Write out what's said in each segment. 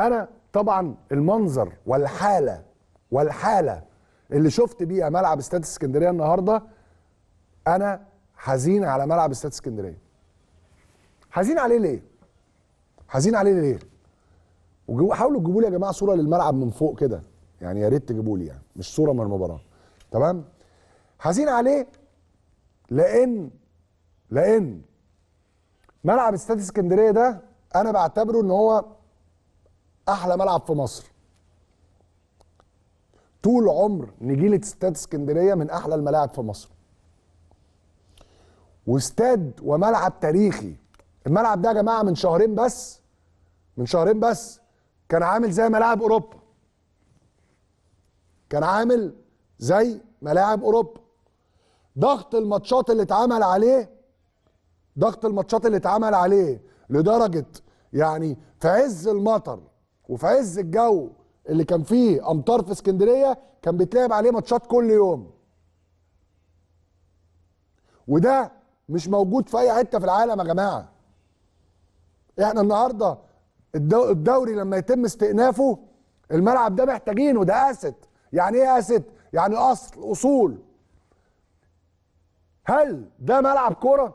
انا طبعا المنظر والحاله والحاله اللي شفت بيها ملعب استاد اسكندريه النهارده انا حزين على ملعب استاد اسكندريه حزين عليه ليه حزين عليه ليه وحاولوا تجيبوا لي يا جماعه صوره للملعب من فوق كده يعني يا ريت تجيبوا لي يعني مش صوره من المباراه تمام حزين عليه لان لان ملعب استاد اسكندريه ده انا بعتبره ان هو احلى ملعب في مصر طول عمر نجيله استاد اسكندريه من احلى الملاعب في مصر واستاد وملعب تاريخي الملعب ده يا جماعه من شهرين بس من شهرين بس كان عامل زي ملاعب اوروبا كان عامل زي ملاعب اوروبا ضغط الماتشات اللي اتعمل عليه ضغط الماتشات اللي اتعمل عليه لدرجه يعني في عز المطر وفي عز الجو اللي كان فيه امطار في اسكندريه كان بيتلعب عليه ماتشات كل يوم وده مش موجود في اي حته في العالم يا جماعه احنا النهارده الدوري لما يتم استئنافه الملعب ده محتاجينه ده اسد يعني ايه اسد يعني اصل اصول هل ده ملعب كوره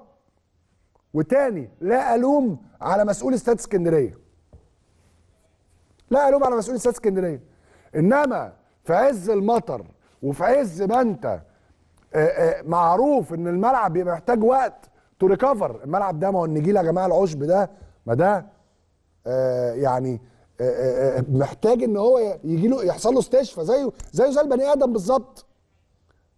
وتاني لا الوم على مسؤول استاد اسكندريه لا الوم على مسؤولين استاد اسكندريه انما في عز المطر وفي عز ما انت آه، آه، معروف ان الملعب بيبقى محتاج وقت تو ريكفر الملعب ده ما هو النجيل يا جماعه العشب ده ما ده آه، يعني محتاج ان هو يجي له يحصل له استشفاء زيه زيه زي البني ادم بالظبط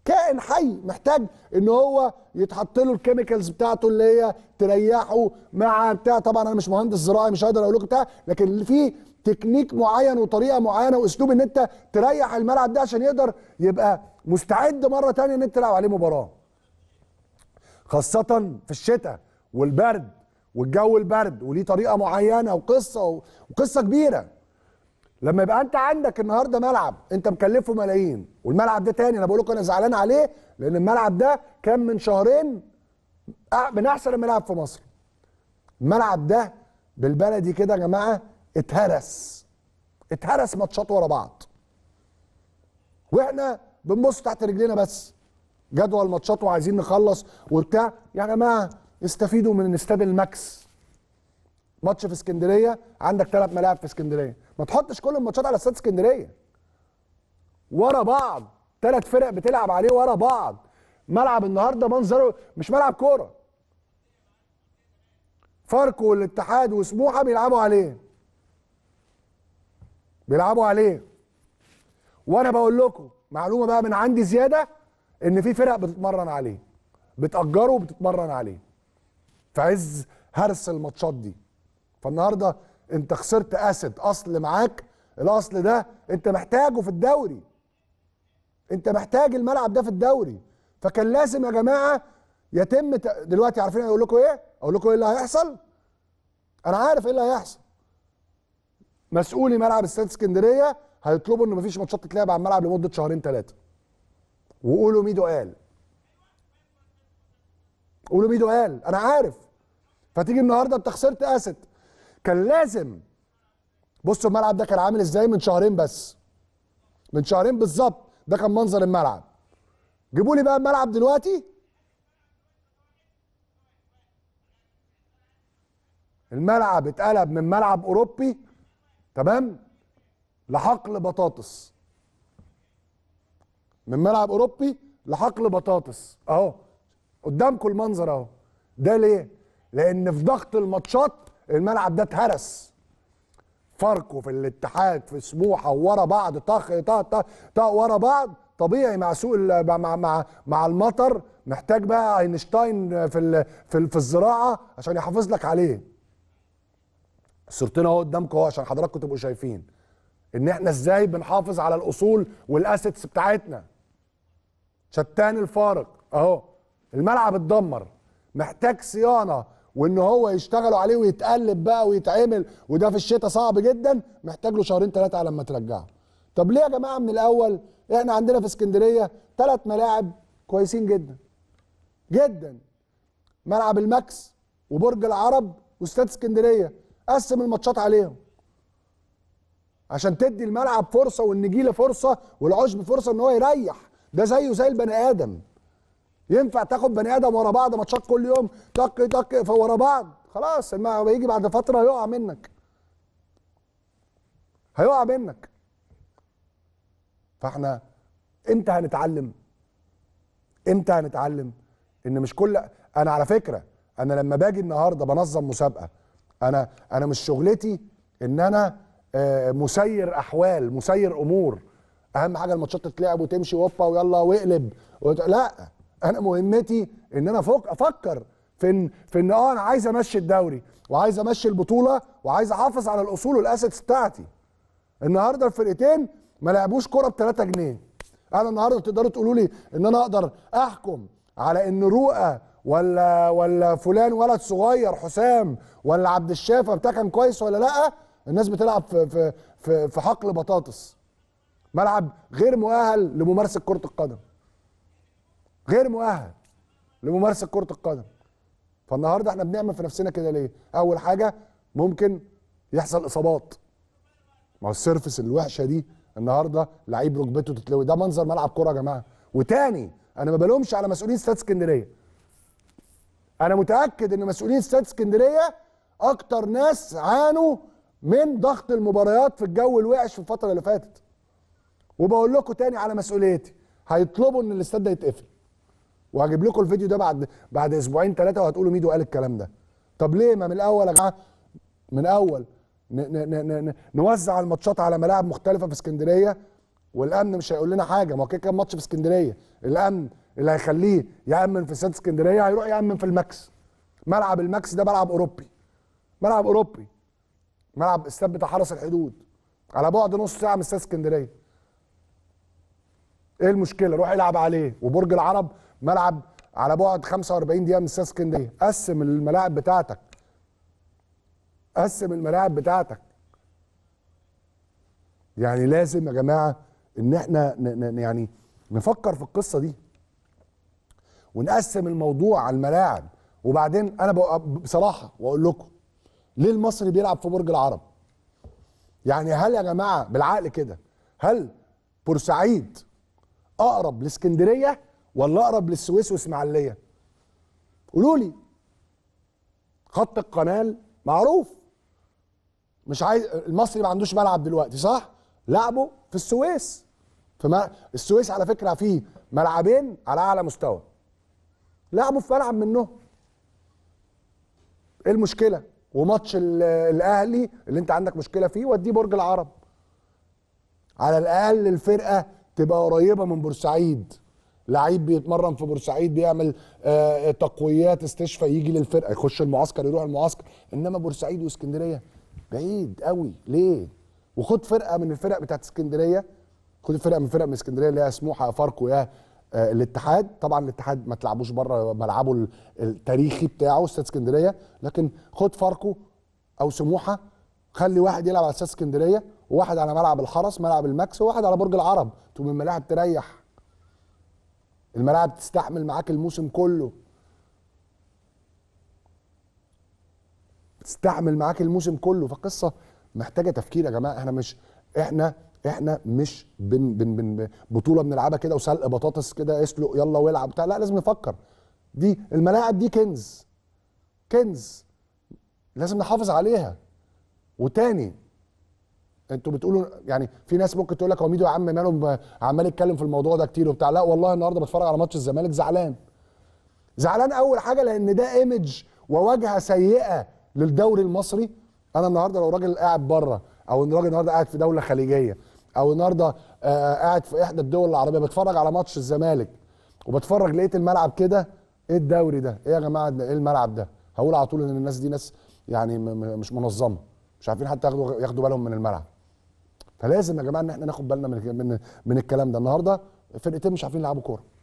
كائن حي محتاج ان هو يتحط له الكيميكالز بتاعته اللي هي تريحه مع بتاع طبعا انا مش مهندس زراعي مش هقدر اقول لكم بتاع لكن في تكنيك معين وطريقه معينه واسلوب ان انت تريح الملعب ده عشان يقدر يبقى مستعد مره ثانيه ان انت تلعب عليه مباراه خاصه في الشتاء والبرد والجو البرد وليه طريقه معينه وقصه وقصه كبيره لما يبقى انت عندك النهارده ملعب انت مكلفه ملايين والملعب ده تاني انا بقول لكم انا زعلان عليه لان الملعب ده كان من شهرين من احسن الملاعب في مصر الملعب ده بالبلدي كده يا جماعه اتهرس اتهرس ماتشات ورا بعض واحنا بنبص تحت رجلينا بس جدول ماتشات وعايزين نخلص وبتاع يا يعني جماعه استفيدوا من استاد الماكس ماتش في اسكندريه عندك ثلاث ملاعب في اسكندريه ما تحطش كل الماتشات على استاد اسكندريه ورا بعض ثلاث فرق بتلعب عليه ورا بعض ملعب النهارده منظره مش ملعب كوره فاركو والاتحاد وسموحه بيلعبوا عليه بيلعبوا عليه وانا بقول لكم معلومه بقى من عندي زياده ان في فرق بتتمرن عليه بتاجره وبتتمرن عليه في عز هرس الماتشات دي فالنهارده انت خسرت اسد اصل معاك الاصل ده انت محتاجه في الدوري انت محتاج الملعب ده في الدوري فكان لازم يا جماعه يتم ت... دلوقتي عارفين اقول لكم ايه اقول لكم ايه اللي هيحصل انا عارف ايه اللي هيحصل مسؤولي ملعب استاد اسكندريه هيطلبوا ان مفيش ماتشات تتلعب على الملعب لمده شهرين ثلاثه وقولوا ميدو قال قولوا ميدو قال انا عارف فتيجي النهارده انت خسرت اسد كان لازم بصوا الملعب ده كان عامل ازاي من شهرين بس من شهرين بالظبط ده كان منظر الملعب جيبوا لي بقى الملعب دلوقتي الملعب اتقلب من ملعب اوروبي تمام لحقل بطاطس من ملعب اوروبي لحقل بطاطس اهو قدامكم المنظر اهو ده ليه لان في ضغط الماتشات الملعب ده اتهرس فاركو في الاتحاد في سموحه ورا بعض طخ طخ طخ, طخ ورا بعض طبيعي مع سوق مع مع مع المطر محتاج بقى اينشتاين في ال في, في الزراعه عشان يحافظ لك عليه صورتنا اهو قدامكم اهو عشان حضراتكم تبقوا شايفين ان احنا ازاي بنحافظ على الاصول والاسيتس بتاعتنا شتان الفارق اهو الملعب اتدمر محتاج صيانه وان هو يشتغلوا عليه ويتقلب بقى ويتعمل وده في الشتاء صعب جدا محتاج له شهرين ثلاثه على ما ترجعه طب ليه يا جماعه من الاول احنا عندنا في اسكندريه ثلاث ملاعب كويسين جدا جدا ملعب الماكس وبرج العرب واستاد اسكندريه قسم الماتشات عليهم عشان تدي الملعب فرصه والنجيله فرصه والعشب فرصه ان هو يريح ده زيه زي البني ادم ينفع تاخد بني ادم ورا بعض ماتشات كل يوم طق طق ورا بعض خلاص الملعب هيجي بعد فتره هيقع منك هيقع منك فاحنا امتى هنتعلم امتى هنتعلم ان مش كل انا على فكره انا لما باجي النهارده بنظم مسابقه انا انا مش شغلتي ان انا آه، مسير احوال مسير امور اهم حاجه الماتشات تتلعب وتمشي وهوبا ويلا واقلب وت... لا انا مهمتي ان انا فوق افكر في ان في ان اه انا عايز امشي الدوري وعايز امشي البطوله وعايز احافظ على الاصول والاسيتس بتاعتي النهارده الفرقتين ما لعبوش كره ب 3 جنيه انا النهارده تقدروا تقولوا لي ان انا اقدر احكم على ان رؤى ولا ولا فلان ولد صغير حسام ولا عبد الشافع بتاع كان كويس ولا لا الناس بتلعب في في في, في حقل بطاطس ملعب غير مؤهل لممارسه كره القدم غير مؤهل لممارسه كره القدم فالنهارده احنا بنعمل في نفسنا كده ليه اول حاجه ممكن يحصل اصابات ما هو السيرفس الوحشه دي النهارده لعيب ركبته تتلوي ده منظر ملعب كوره يا جماعه وتاني انا ما بلومش على مسؤولين استاد اسكندريه انا متاكد ان مسؤولين استاد اسكندريه اكتر ناس عانوا من ضغط المباريات في الجو الوحش في الفتره اللي فاتت وبقول لكم تاني على مسؤوليتي هيطلبوا ان الاستاد ده يتقفل وهجيب لكم الفيديو ده بعد بعد اسبوعين ثلاثه وهتقولوا ميدو قال الكلام ده طب ليه ما من الاول يا جماعه من اول ن ن ن نوزع الماتشات على ملاعب مختلفه في اسكندريه والامن مش هيقول لنا حاجه ما هو كده كان ماتش في اسكندريه الامن اللي هيخليه يامن في استاد اسكندريه هيروح يامن في الماكس ملعب الماكس ده ملعب اوروبي ملعب اوروبي ملعب استاد بتاع حرس الحدود على بعد نص ساعه من استاد اسكندريه ايه المشكله روح العب عليه وبرج العرب ملعب على بعد 45 دقيقه من استاد اسكندريه قسم الملاعب بتاعتك قسم الملاعب بتاعتك يعني لازم يا جماعه ان احنا يعني نفكر في القصه دي ونقسم الموضوع على الملاعب وبعدين انا بصراحه واقول لكم ليه المصري بيلعب في برج العرب؟ يعني هل يا جماعه بالعقل كده هل بورسعيد اقرب لاسكندريه ولا اقرب للسويس واسماعيليه؟ قولوا لي خط القنال معروف مش عايز المصري ما عندوش ملعب دلوقتي صح؟ لعبه في السويس فما السويس على فكره فيه ملعبين على اعلى مستوى لعبوا في ملعب منهم ايه المشكله وماتش الاهلي اللي انت عندك مشكله فيه وديه برج العرب على الاقل الفرقه تبقى قريبه من بورسعيد لعيب بيتمرن في بورسعيد بيعمل آه تقويات استشفاء يجي للفرقه يخش المعسكر يروح المعسكر انما بورسعيد واسكندريه بعيد قوي ليه وخد فرقه من الفرق بتاعت اسكندريه خد فرقه من فرق من اسكندريه اللي هي سموحه فاركو يا آه، الاتحاد طبعا الاتحاد ما تلعبوش بره ملعبه التاريخي بتاعه استاد اسكندريه لكن خد فاركو او سموحه خلي واحد يلعب على استاد اسكندريه وواحد على ملعب الحرس ملعب الماكس وواحد على برج العرب تقوم الملاعب تريح الملاعب تستحمل معاك الموسم كله تستحمل معاك الموسم كله فقصه محتاجه تفكير يا جماعه احنا مش احنا احنا مش بن بن بن بطوله بنلعبها كده وسلق بطاطس كده اسلق يلا والعب بتاع لا لازم نفكر دي الملاعب دي كنز كنز لازم نحافظ عليها وتاني انتوا بتقولوا يعني في ناس ممكن تقول لك هو ميدو يا عم ماله عمال يتكلم في الموضوع ده كتير وبتاع لا والله النهارده بتفرج على ماتش الزمالك زعلان زعلان اول حاجه لان ده ايمج وواجهه سيئه للدوري المصري انا النهارده لو راجل قاعد بره او راجل النهارده قاعد في دوله خليجيه او النهارده آه، آه، قاعد في احدى الدول العربيه بتفرج على ماتش الزمالك وبتفرج لقيت الملعب كده ايه الدوري ده؟ ايه يا جماعه ايه الملعب ده؟ هقول على طول ان الناس دي ناس يعني مش منظمه مش عارفين حتى ياخدوا ياخدوا بالهم من الملعب. فلازم يا جماعه ان احنا ناخد بالنا من من, من الكلام ده النهارده فرقتين مش عارفين يلعبوا كوره.